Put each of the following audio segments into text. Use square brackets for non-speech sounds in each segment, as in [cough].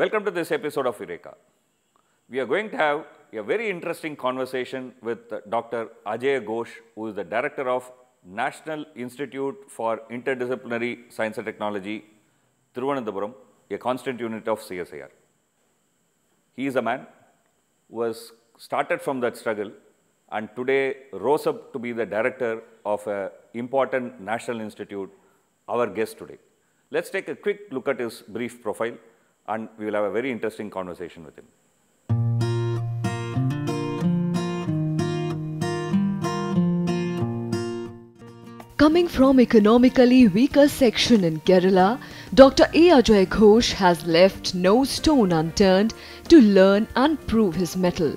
Welcome to this episode of Eureka. We are going to have a very interesting conversation with Dr. Ajay Ghosh, who is the Director of National Institute for Interdisciplinary Science and Technology, Thiruvananthapuram, a constant unit of CSIR. He is a man who has started from that struggle and today rose up to be the director of an important national institute, our guest today. Let's take a quick look at his brief profile and we will have a very interesting conversation with him. Coming from economically weaker section in Kerala, Dr. A. Ajay Ghosh has left no stone unturned to learn and prove his mettle.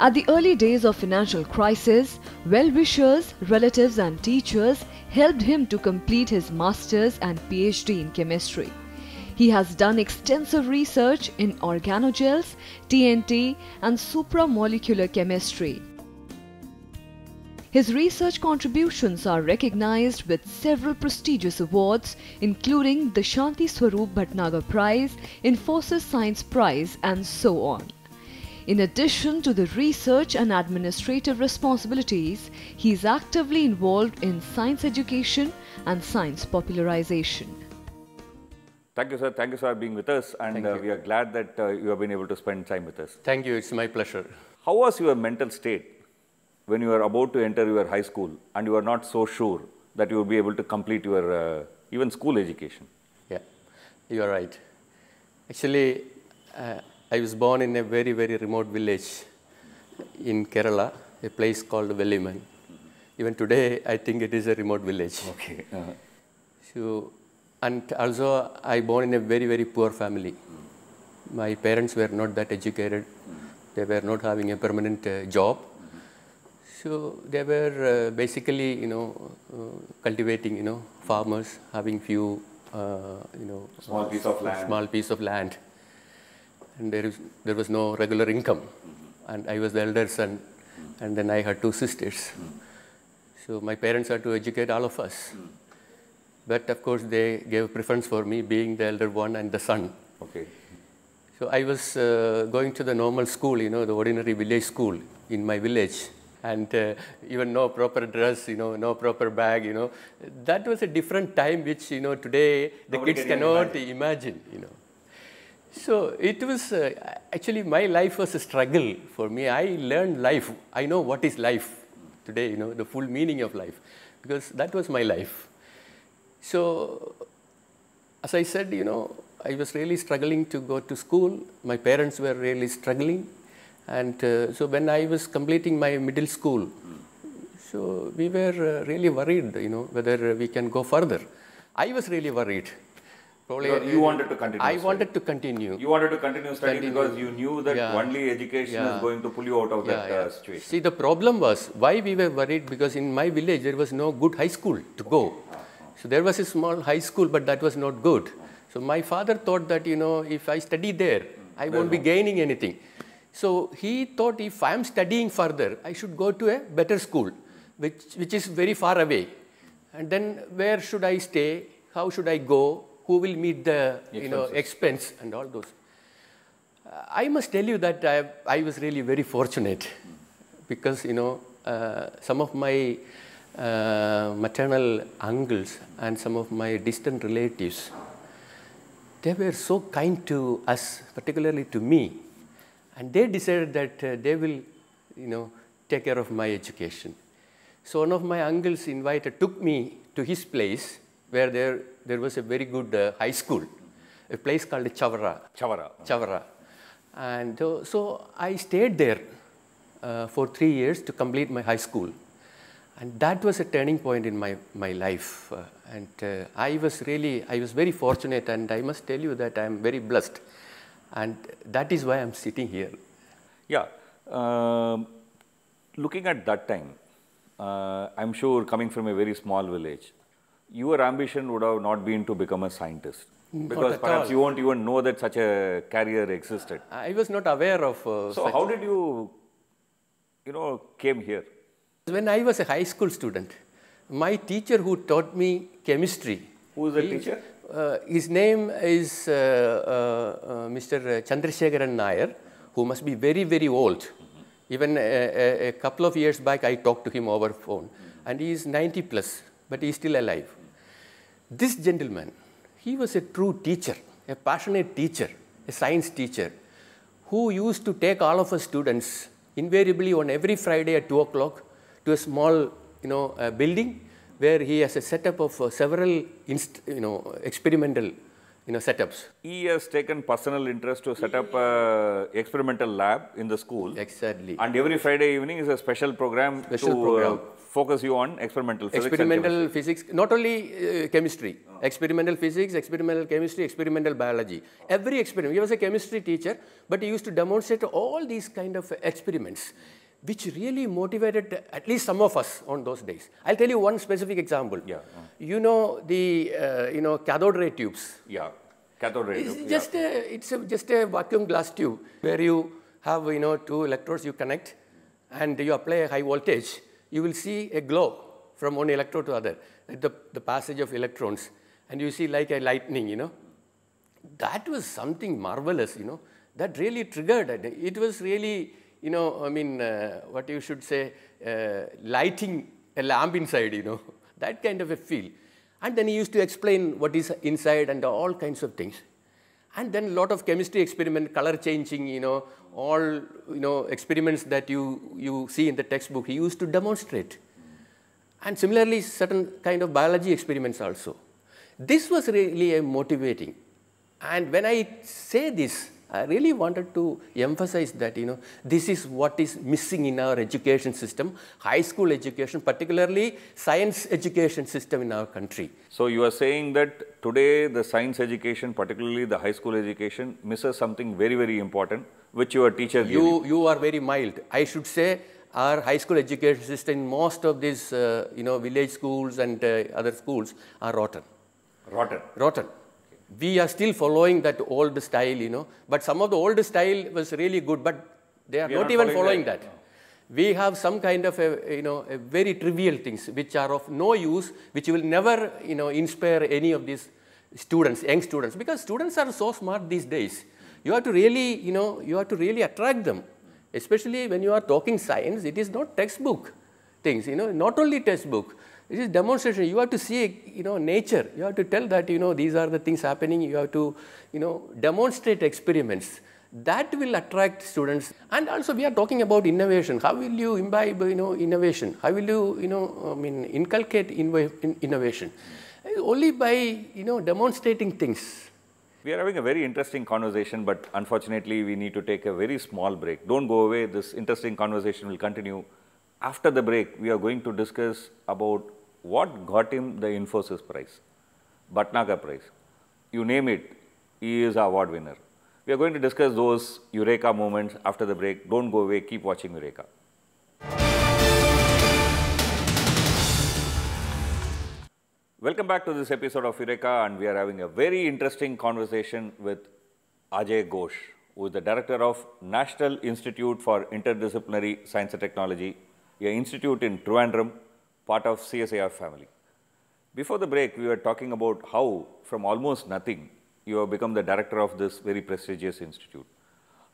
At the early days of financial crisis, well-wishers, relatives and teachers helped him to complete his master's and PhD in chemistry. He has done extensive research in organogels, TNT and supramolecular chemistry. His research contributions are recognized with several prestigious awards including the Shanti Swaroop Bhatnagar Prize, Infosys Science Prize and so on. In addition to the research and administrative responsibilities, he is actively involved in science education and science popularization. Thank you, sir. Thank you, for being with us. And uh, we are glad that uh, you have been able to spend time with us. Thank you. It's my pleasure. How was your mental state when you were about to enter your high school and you were not so sure that you would be able to complete your uh, even school education? Yeah, you are right. Actually, uh, I was born in a very, very remote village in Kerala, a place called Veliman. Even today, I think it is a remote village. Okay. -huh. So and also, I born in a very, very poor family. My parents were not that educated. They were not having a permanent uh, job. So they were uh, basically, you know, uh, cultivating, you know, farmers having few, uh, you know, small piece of land. Small piece of land, and there is there was no regular income, mm -hmm. and I was the elder son, mm -hmm. and then I had two sisters. Mm -hmm. So my parents had to educate all of us. But of course, they gave preference for me being the elder one and the son. Okay. So I was uh, going to the normal school, you know, the ordinary village school in my village. And uh, even no proper dress, you know, no proper bag, you know. That was a different time which, you know, today the Nobody kids cannot imagine. imagine, you know. So it was uh, actually my life was a struggle for me. I learned life. I know what is life today, you know, the full meaning of life because that was my life. So, as I said, you know, I was really struggling to go to school. My parents were really struggling. And uh, so when I was completing my middle school, so we were uh, really worried, you know, whether we can go further. I was really worried. Probably you, you wanted to continue. I study. wanted to continue. You wanted to continue studying because you knew that yeah. only education yeah. is going to pull you out of yeah, that uh, situation. See, the problem was why we were worried because in my village there was no good high school to okay. go. Ah. So there was a small high school, but that was not good. So my father thought that, you know, if I study there, I won't be gaining anything. So he thought if I am studying further, I should go to a better school, which, which is very far away. And then where should I stay? How should I go? Who will meet the, you know, expense and all those. I must tell you that I, I was really very fortunate because, you know, uh, some of my uh, maternal uncles and some of my distant relatives, they were so kind to us, particularly to me, and they decided that uh, they will, you know, take care of my education. So one of my uncles invited, took me to his place where there, there was a very good uh, high school, a place called Chavara. Chavara. Chavara. And uh, so I stayed there uh, for three years to complete my high school. And that was a turning point in my, my life. Uh, and uh, I was really, I was very fortunate and I must tell you that I am very blessed. And that is why I'm sitting here. Yeah. Um, looking at that time, uh, I'm sure coming from a very small village, your ambition would have not been to become a scientist. Because perhaps all. you won't even know that such a career existed. I was not aware of. Uh, so how did you, you know, came here? When I was a high school student, my teacher who taught me chemistry. Who is the he, teacher? Uh, his name is uh, uh, uh Mr. Chandrasekharan Nair, who must be very, very old. Mm -hmm. Even a, a, a, couple of years back, I talked to him over phone. Mm -hmm. And he is 90 plus, but he is still alive. Mm -hmm. This gentleman, he was a true teacher, a passionate teacher, a science teacher, who used to take all of us students invariably on every Friday at 2 o'clock to a small you know, uh, building where he has a setup of uh, several you know, experimental you know, setups. He has taken personal interest to set up a experimental lab in the school. Exactly. And every Friday evening is a special program special to uh, program. Uh, focus you on experimental physics. Experimental physics, not only uh, chemistry, oh. experimental physics, experimental chemistry, experimental biology. Every experiment, he was a chemistry teacher, but he used to demonstrate all these kind of experiments which really motivated at least some of us on those days. I'll tell you one specific example. Yeah. Mm. You know the uh, you know cathode ray tubes. Yeah. Cathode ray. It's just yeah. a, it's a, just a vacuum glass tube where you have you know two electrodes you connect, and you apply a high voltage. You will see a glow from one electrode to other, the the passage of electrons, and you see like a lightning. You know, that was something marvelous. You know, that really triggered. It was really you know, I mean, uh, what you should say, uh, lighting a lamp inside, you know, [laughs] that kind of a feel. And then he used to explain what is inside and all kinds of things. And then a lot of chemistry experiment, color changing, you know, all, you know, experiments that you, you see in the textbook, he used to demonstrate. And similarly, certain kind of biology experiments also. This was really motivating. And when I say this, I really wanted to emphasize that, you know, this is what is missing in our education system, high school education, particularly science education system in our country. So you are saying that today the science education, particularly the high school education, misses something very, very important, which your teacher gave you. You are very mild. I should say our high school education system, most of these, uh, you know, village schools and uh, other schools are rotten. Rotten? Rotten we are still following that old style, you know. But some of the old style was really good, but they are not even following, that. that. No. We have some kind of, a, you know, very trivial things which are of no use, which will never, you know, inspire any of these students, young students, because students are so smart these days. You have to really, you know, you have to really attract them, especially when you are talking science. It is not textbook things, you know, not only textbook. It is demonstration. You have to see, you know, nature. You have to tell that, you know, these are the things happening. You have to, you know, demonstrate experiments. That will attract students. And also we are talking about innovation. How will you imbibe, you know, innovation? How will you, you know, I mean, inculcate innovation? Only by, you know, demonstrating things. We are having a very interesting conversation, but unfortunately, we need to take a very small break. Don't go away. This interesting conversation will continue. After the break, we are going to discuss about what got him the Infosys prize, Bhatnagar prize, you name it, he is an award winner. We are going to discuss those Eureka moments after the break. Don't go away, keep watching Eureka. Welcome back to this episode of Eureka and we are having a very interesting conversation with Ajay Ghosh, who is the director of National Institute for Interdisciplinary Science and Technology, a institute in Trivandrum part of CSIR family. Before the break, we were talking about how, from almost nothing, you have become the director of this very prestigious institute.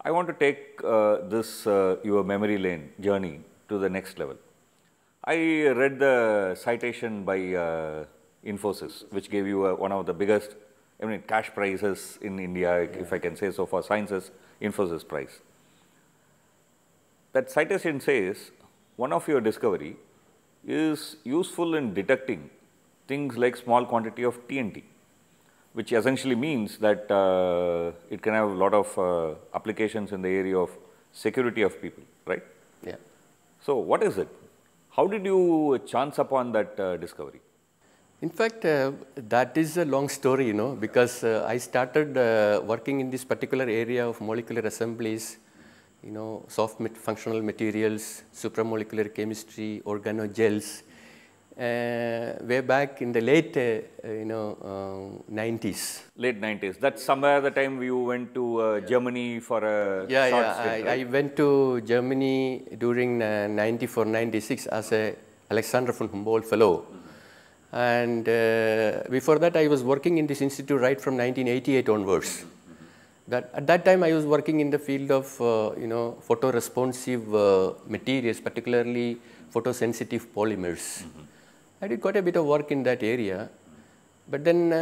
I want to take uh, this, uh, your memory lane journey to the next level. I read the citation by uh, Infosys, which gave you uh, one of the biggest I mean, cash prizes in India, yeah. if I can say so, for sciences, Infosys prize. That citation says, one of your discovery is useful in detecting things like small quantity of TNT, which essentially means that uh, it can have a lot of uh, applications in the area of security of people, right? Yeah. So, what is it? How did you chance upon that uh, discovery? In fact, uh, that is a long story, you know, because uh, I started uh, working in this particular area of molecular assemblies you know, soft functional materials, supramolecular chemistry, organogels. Uh, way back in the late, uh, you know, uh, 90s. Late 90s. That's somewhere the time you went to uh, yeah. Germany for a yeah, yeah. Stint, I, right? I, went to Germany during uh, 94, 96 as a Alexander von Humboldt Fellow. Mm-hmm. And uh, before that, I was working in this institute right from 1988 onwards that at that time I was working in the field of uh, you know photoresponsive uh, materials, particularly photosensitive polymers. Mm -hmm. I did quite a bit of work in that area, but then uh,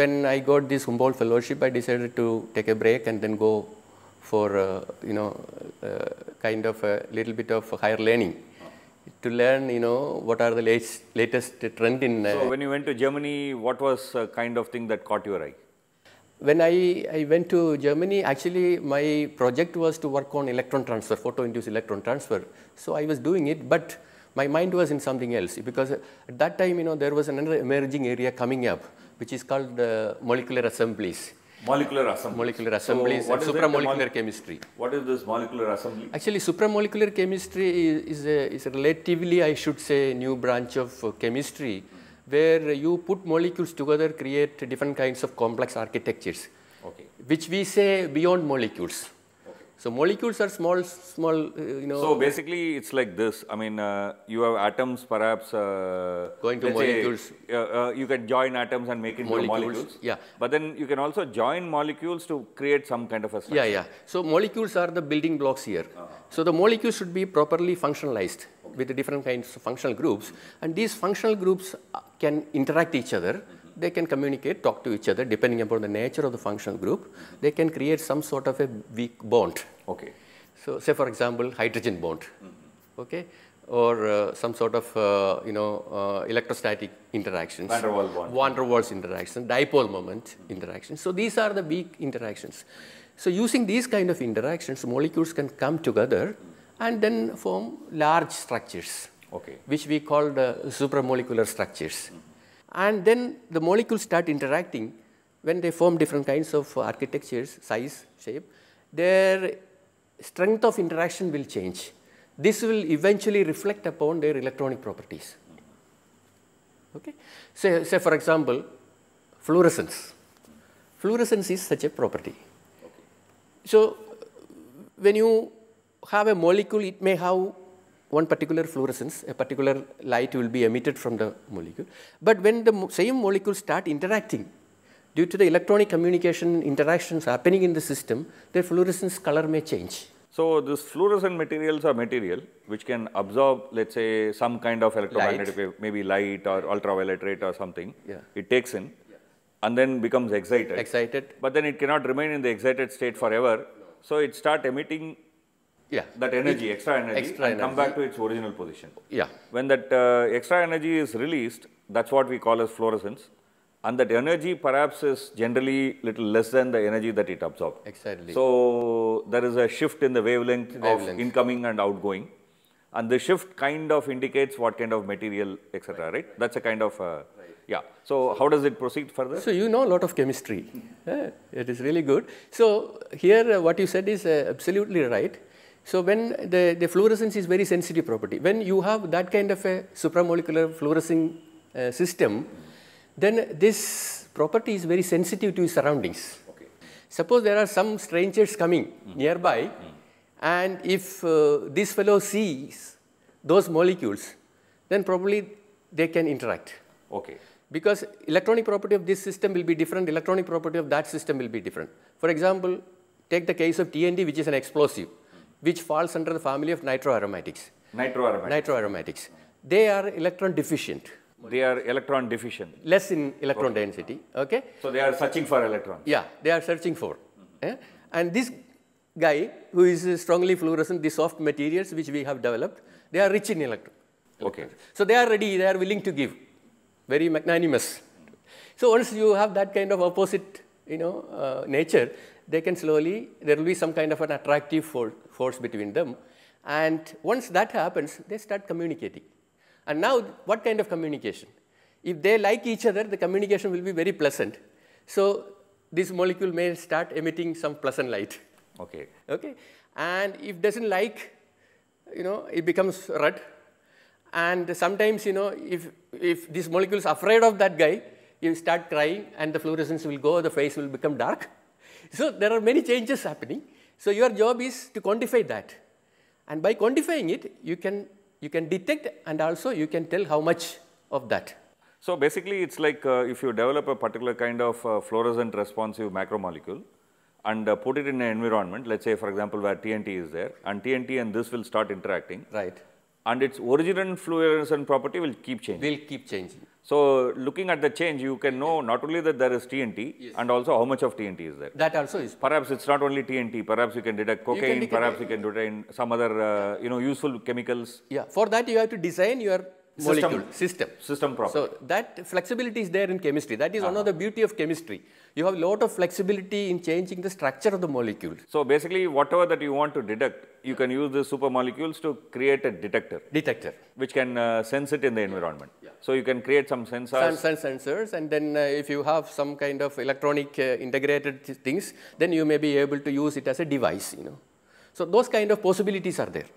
when I got this Humboldt fellowship, I decided to take a break and then go for uh, you know uh, kind of a little bit of higher learning to learn, you know, what are the latest, latest trend in. Uh, so, when you went to Germany, what was uh, kind of thing that caught your eye? when I, I went to Germany, actually my project was to work on electron transfer, photo-induced electron transfer. So I was doing it, but my mind was in something else because at that time, you know, there was another emerging area coming up, which is called uh, molecular assemblies. Molecular assemblies. Molecular assemblies so and supramolecular chemistry. What is this molecular assembly? Actually, supramolecular chemistry is, is, a, is a relatively, I should say, new branch of chemistry where you put molecules together create different kinds of complex architectures okay. which we say beyond molecules. So molecules are small, small, uh, you know. So basically, it's like this. I mean, uh, you have atoms, perhaps. Uh, going to molecules. Say, uh, uh, you can join atoms and make into molecules. molecules. Yeah. But then you can also join molecules to create some kind of a structure. Yeah, yeah. So molecules are the building blocks here. -huh. So the molecules should be properly functionalized with the different kinds of functional groups, and these functional groups can interact each other they can communicate, talk to each other depending upon the nature of the functional group. They can create some sort of a weak bond. Okay. So say for example, hydrogen bond. Mm -hmm. Okay. Or uh, some sort of uh, you know uh, electrostatic interactions, van der Waals bond, van der Waals interaction, dipole moment mm -hmm. interactions. So these are the weak interactions. So using these kind of interactions, molecules can come together and then form large structures, okay. which we call the supramolecular structures. Mm -hmm and then the molecules start interacting when they form different kinds of architectures, size, shape, their strength of interaction will change. This will eventually reflect upon their electronic properties. Okay? Say, say for example, fluorescence. Fluorescence is such a property. So, when you have a molecule, it may have one particular fluorescence, a particular light will be emitted from the molecule. But when the mo same molecule start interacting, due to the electronic communication interactions happening in the system, their fluorescence color may change. So, these fluorescent materials are material which can absorb let's say some kind of electromagnetic light. wave, maybe light or ultraviolet ray or something. Yeah. It takes in yeah. and then becomes excited. Excited. But then it cannot remain in the excited state forever. So, it start emitting yeah that energy extra energy extra and energy. come back to its original position yeah when that uh, extra energy is released that's what we call as fluorescence and that energy perhaps is generally little less than the energy that it absorbed exactly so there is a shift in the wavelength, wavelength. of incoming and outgoing and the shift kind of indicates what kind of material etc right. right, that's a kind of uh, right. yeah so how does it proceed further so you know a lot of chemistry yeah, [laughs] it is really good so here uh, what you said is uh, absolutely right so when the, the fluorescence is very sensitive property, when you have that kind of a supramolecular fluorescing uh, system, then this property is very sensitive to its surroundings. Okay. Suppose there are some strangers coming mm. nearby, mm. and if uh, this fellow sees those molecules, then probably they can interact. Okay. Because electronic property of this system will be different, electronic property of that system will be different. For example, take the case of TNT, which is an explosive which falls under the family of nitroaromatics. Nitroaromatics. Nitroaromatics. They are electron deficient. They are electron deficient. Less in electron okay. density. Okay. So they are searching for electron. Yeah, they are searching for. Mm -hmm. yeah? And this guy who is strongly fluorescent, the soft materials which we have developed, they are rich in electron. Okay. So they are ready, they are willing to give. Very magnanimous. So once you have that kind of opposite, you know, uh, nature, they can slowly, there will be some kind of an attractive for, force between them. And once that happens, they start communicating. And now, what kind of communication? If they like each other, the communication will be very pleasant. So this molecule may start emitting some pleasant light. Okay. [laughs] Okay. And if doesn't like, you know, it becomes red. And sometimes, you know, if, if this molecule is afraid of that guy, you start crying and the fluorescence will go, the face will become dark. So there are many changes happening. So your job is to quantify that. And by quantifying it, you can, you can detect and also you can tell how much of that. So basically, it's like uh, if you develop a particular kind of uh, fluorescent responsive macromolecule and uh, put it in an environment, let's say for example where TNT is there and TNT and this will start interacting. Right. And its original fluorescent property will keep changing. Will keep changing. So looking at the change, you can know not only that there is TNT yes. and also how much of TNT is there. That also is. Perhaps it's not only TNT. Perhaps you can detect cocaine. You can perhaps you can detect some other uh, you know useful chemicals. Yeah. For that you have to design your System, molecule system system property. So that flexibility is there in chemistry. That is uh -huh. one of uh-huh. the beauty of chemistry. You have a lot of flexibility in changing the structure of the molecule. So basically, whatever that you want to detect, you can use the super molecules to create a detector. Detector, which can uh, sense it in the environment. Yeah. So you can create some sensors. Some, sensors, and then uh, if you have some kind of electronic uh, integrated th things, then you may be able to use it as a device. You know, so those kind of possibilities are there.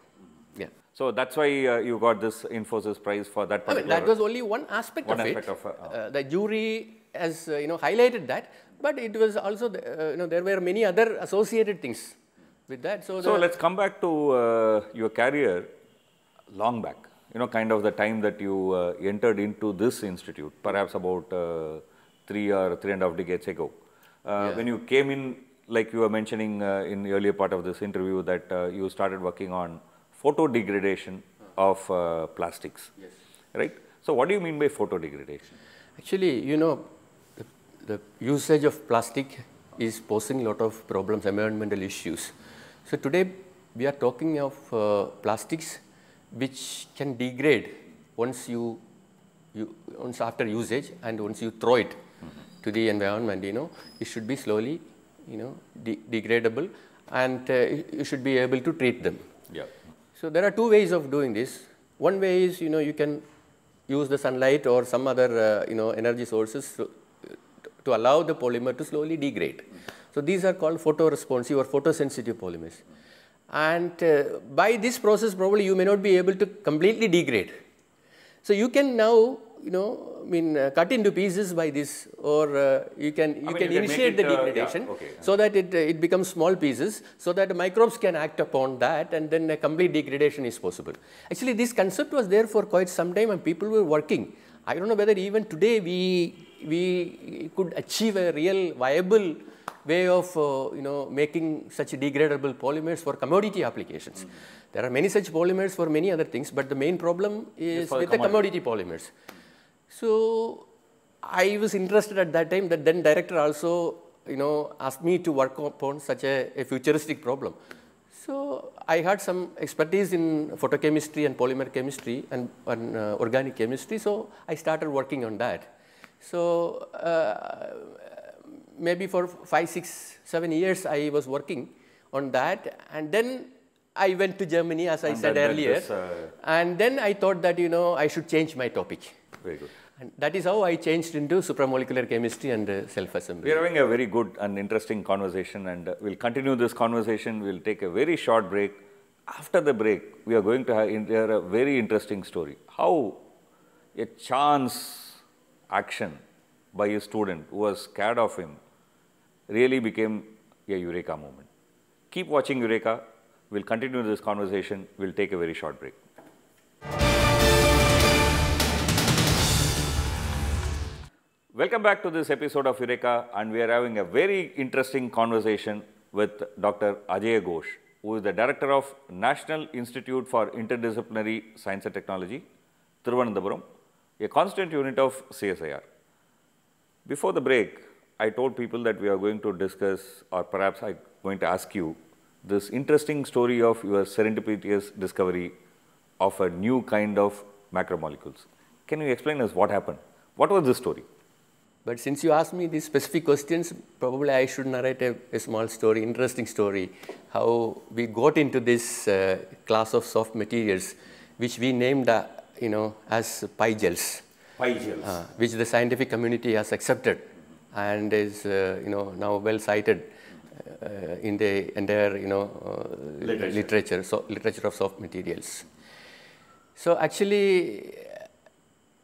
So that's why uh, you got this Infosys prize for that particular. I mean, that was only one aspect one of aspect it. Of, uh, uh, the jury has uh, you know highlighted that, but it was also the, uh, you know there were many other associated things with that. So, so let's come back to uh, your career long back. You know, kind of the time that you entered into this institute, perhaps about three or three and a half decades ago. Yeah. When you came in, like you were mentioning in the earlier part of this interview, that you started working on photo degradation of uh, plastics, yes. right? So what do you mean by photo degradation? Actually, you know, the, the usage of plastic is posing a lot of problems, environmental issues. So today we are talking of uh, plastics which can degrade once you, you, once after usage and once you throw it mm -hmm. to the environment, you know, it should be slowly, you know, de degradable and uh, you should be able to treat them. Yeah. So there are two ways of doing this. One way is, you know, you can use the sunlight or some other, uh, you know, energy sources to, to, allow the polymer to slowly degrade. So these are called photoresponsive or photosensitive polymers. And uh, by this process, probably you may not be able to completely degrade. So you can now you know, I mean, uh, cut into pieces by this, or uh, you can you I mean, can you initiate can it, the uh, degradation yeah, okay. so that it uh, it becomes small pieces, so that microbes can act upon that, and then a complete degradation is possible. Actually, this concept was there for quite some time, and people were working. I don't know whether even today we we could achieve a real viable way of uh, you know making such degradable polymers for commodity applications. Mm There are many such polymers for many other things, but the main problem is with the commodity polymers. So I was interested at that time that then director also you know asked me to work upon such a, a futuristic problem. So I had some expertise in photochemistry and polymer chemistry and, and uh, organic chemistry. So I started working on that. So uh, maybe for five, six, seven years I was working on that and then I went to Germany as I and said earlier. This, uh... And then I thought that you know I should change my topic. Very good. And that is how I changed into supramolecular chemistry and uh, self-assembly. We are having a very good and interesting conversation and uh, we'll continue this conversation. We'll take a very short break. After the break, we are going to hear a very interesting story. How a chance action by a student who was scared of him really became a Eureka moment. Keep watching Eureka. We'll continue this conversation. We'll take a very short break. Welcome back to this episode of Eureka and we are having a very interesting conversation with Dr. Ajay Ghosh who is the Director of National Institute for Interdisciplinary Science and Technology, Thiruvananthapuram, a constant unit of CSIR. Before the break, I told people that we are going to discuss or perhaps I'm going to ask you this interesting story of your serendipitous discovery of a new kind of macromolecules. Can you explain us what happened? What was this story? But since you asked me these specific questions, probably I should narrate a, a small story, interesting story, how we got into this uh, class of soft materials, which we named, uh, you know, as pygels. Pygels. Uh, which the scientific community has accepted and is, uh, you know, now well cited uh, in the entire, you know, uh, literature. literature, so literature of soft materials. So actually,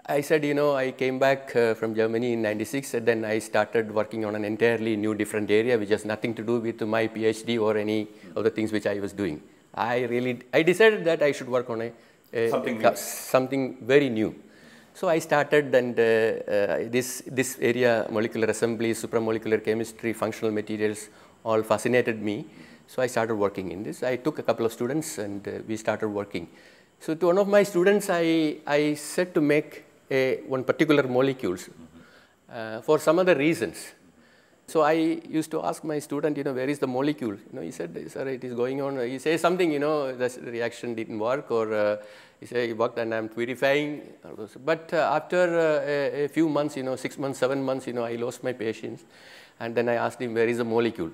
I said, you know, I came back uh, from Germany in 96 and then I started working on an entirely new different area which has nothing to do with my PhD or any of the things which I was doing. I really, I decided that I should work on a, a something, a, something very new. So I started and uh, uh, this, this area, molecular assembly, supramolecular chemistry, functional materials, all fascinated me. So I started working in this. I took a couple of students and uh, we started working. So to one of my students, I, I said to make a, one particular molecules uh, for some other reasons. So I used to ask my student, you know, where is the molecule? You know, he said, sir, it is going on. He says something, you know, the reaction didn't work or uh, he says it worked and I'm purifying. But uh, after uh, a, a, few months, you know, six months, seven months, you know, I lost my patience. And then I asked him, where is the molecule?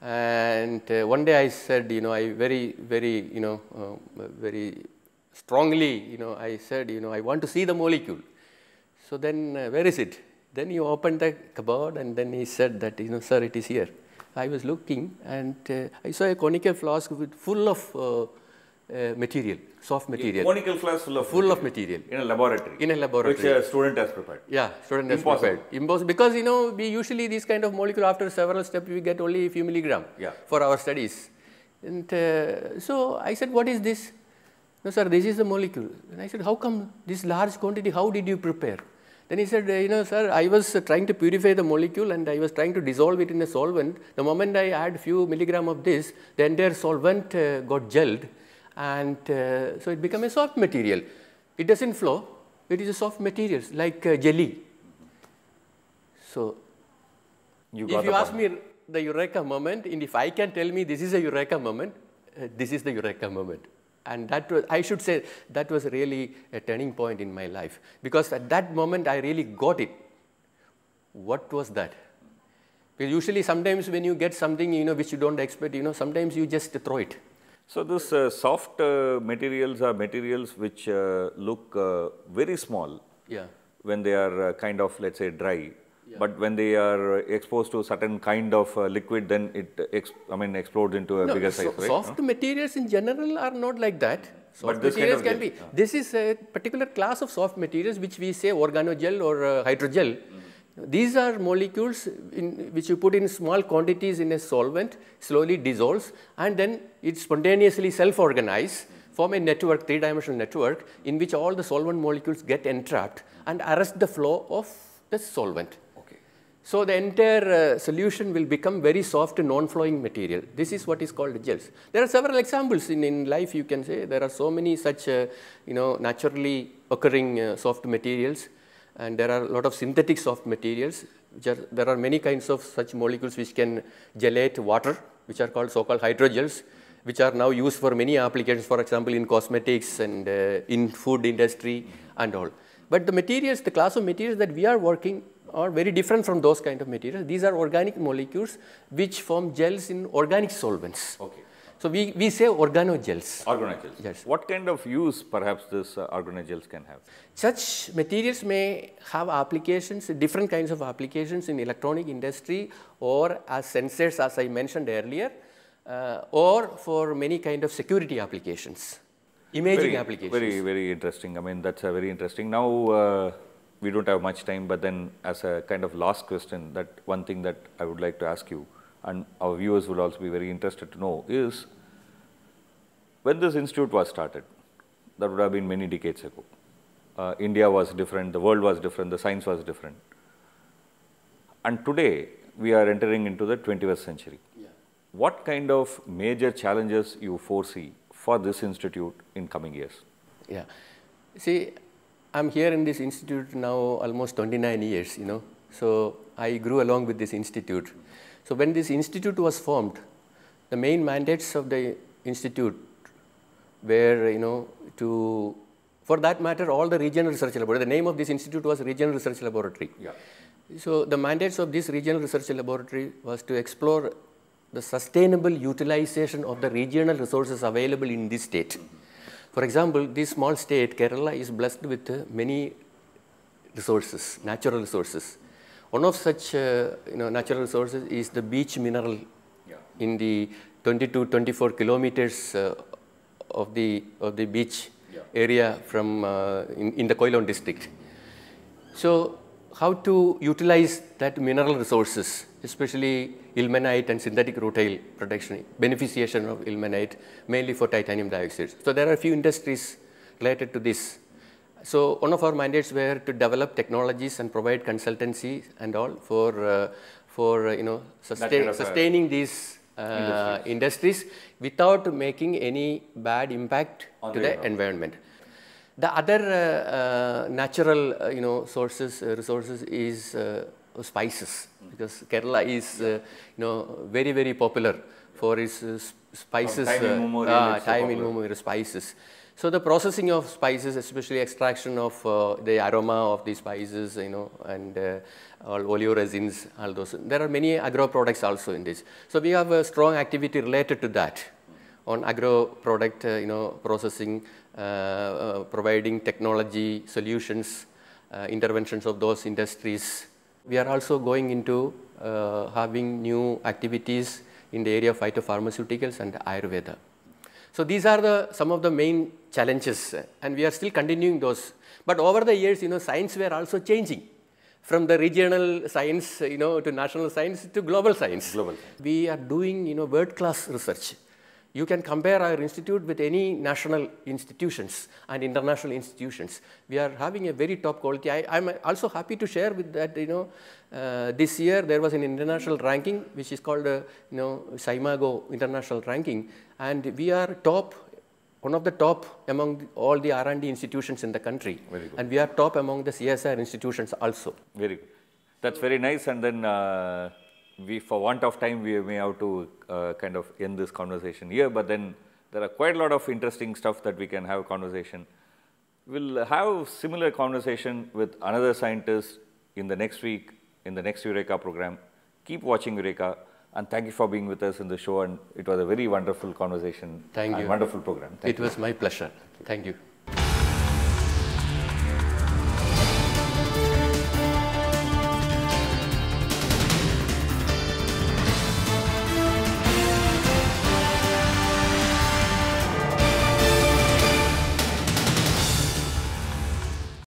And uh, one day I said, you know, I very, very, you know, uh, very strongly, you know, I said, you know, I want to see the molecule. So then, uh, where is it? Then he opened the cupboard and then he said that, you know, sir, it is here. I was looking and uh, I saw a conical flask with full of uh, uh, material, soft material. A conical flask full of full material. of material in a laboratory. In a laboratory, which a uh, student has prepared. Yeah, student has Impossible. prepared. Impossible because you know we usually these kind of molecule after several steps we get only a few milligram. Yeah. For our studies, and uh, so I said, what is this? no sir, this is the molecule. And I said, how come this large quantity, how did you prepare? Then he said, you know, sir, I was trying to purify the molecule and I was trying to dissolve it in a solvent. The moment I add few milligram of this, the entire solvent uh, got gelled and uh, so it became a soft material. It doesn't flow, it is a soft material like uh, jelly. So, you if you ask me the eureka moment, and if I can tell me this is a eureka moment, uh, this is the eureka moment. And that was, I should say, that was really a turning point in my life because at that moment I really got it. What was that? Because usually, sometimes when you get something you know which you don't expect, you know, sometimes you just throw it. So this uh, soft uh, materials are materials which uh, look uh, very small yeah. when they are uh, kind of, let's say, dry. Yeah. But when they are exposed to certain kind of uh, liquid, then it I mean explodes into a no, bigger so size, right? Soft no? materials in general are not like that. Soft but materials kind of can gel. be. This is a particular class of soft materials which we say organogel or uh, hydrogel. Mm These are molecules in, which you put in small quantities in a solvent, slowly dissolves, and then it spontaneously self organize mm-hmm. form a network, three-dimensional network, in which all the solvent molecules get entrapped and arrest the flow of the solvent. So the entire uh, solution will become very soft non-flowing material. This is what is called gels. There are several examples in, in life you can say. There are so many such uh, you know, naturally occurring uh, soft materials and there are a lot of synthetic soft materials. Are, there are many kinds of such molecules which can gelate water which are called so-called hydrogels which are now used for many applications for example in cosmetics and uh, in food industry and all. But the materials, the class of materials that we are working or very different from those kind of materials. These are organic molecules which form gels in organic solvents. Okay. So we, we say organogels. Organogels. Yes. What kind of use perhaps this uh, organogels can have? Such materials may have applications, different kinds of applications in electronic industry or as sensors as I mentioned earlier uh, or for many kind of security applications, imaging very, applications. Very, very interesting. I mean that's a very interesting. Now uh, we don't have much time, but then as a kind of last question, that one thing that I would like to ask you, and our viewers will also be very interested to know, is when this institute was started, that would have been many decades ago. Uh, India was different, the world was different, the science was different. And today, we are entering into the 21st century. Yeah. What kind of major challenges you foresee for this institute in coming years? Yeah. See, I'm here in this institute now almost 29 years, you know. So I grew along with this institute. So when this institute was formed, the main mandates of the institute were, you know, to, for that matter, all the regional research laboratory. The name of this institute was Regional Research Laboratory. Yeah. So the mandates of this regional research laboratory was to explore the sustainable utilization of the regional resources available in this state. Mm -hmm. For example, this small state, Kerala, is blessed with uh, many resources, natural resources. One of such uh, you know, natural resources is the beach mineral yeah. in the 22, 24 kilometers uh, of, the, of the beach yeah. area from, uh, in, in the Koilon district. So how to utilize that mineral resources, especially ilmenite and synthetic rutile production, beneficiation of ilmenite, mainly for titanium dioxide. So there are a few industries related to this. So one of our mandates were to develop technologies and provide consultancy and all for, uh, for uh, you know, sustain, uh, sustaining these uh, industries. industries. without making any bad impact On to the, the environment. environment. The other uh, uh, natural, uh, you know, sources, resources is spices because Kerala is, you know, very, very popular for its spices, From time immemorial, uh, time immemorial spices. So the processing of spices, especially extraction of uh, the aroma of the spices, you know, and uh, oleoresins, all those. There are many agro products also in this. So we have a strong activity related to that on agro product, uh, you know, processing, uh, uh, providing technology solutions, interventions of those industries. We are also going into having new activities in the area of phytopharmaceuticals and Ayurveda. So these are the some of the main challenges and we are still continuing those. But over the years, you know, science were also changing from the regional science, you know, to national science to global science. Global. We are doing, you know, world-class research. You can compare our institute with any national institutions and international institutions. We are having a very top quality. I, am also happy to share with that, you know, uh, this year there was an international ranking, which is called, uh, you know, Saimago International Ranking. And we are top, one of the top among all the R&D institutions in the country. Very good. And we are top among the CSR institutions also. Very good. That's very nice. And then... Uh we, for want of time, we may have to uh, kind of end this conversation here, but then there are quite a lot of interesting stuff that we can have a conversation. We'll have similar conversation with another scientist in the next week, in the next Eureka program. Keep watching Eureka, and thank you for being with us in the show, and it was a very wonderful conversation. Thank you. wonderful program. Thank it you. was my pleasure. Thank you.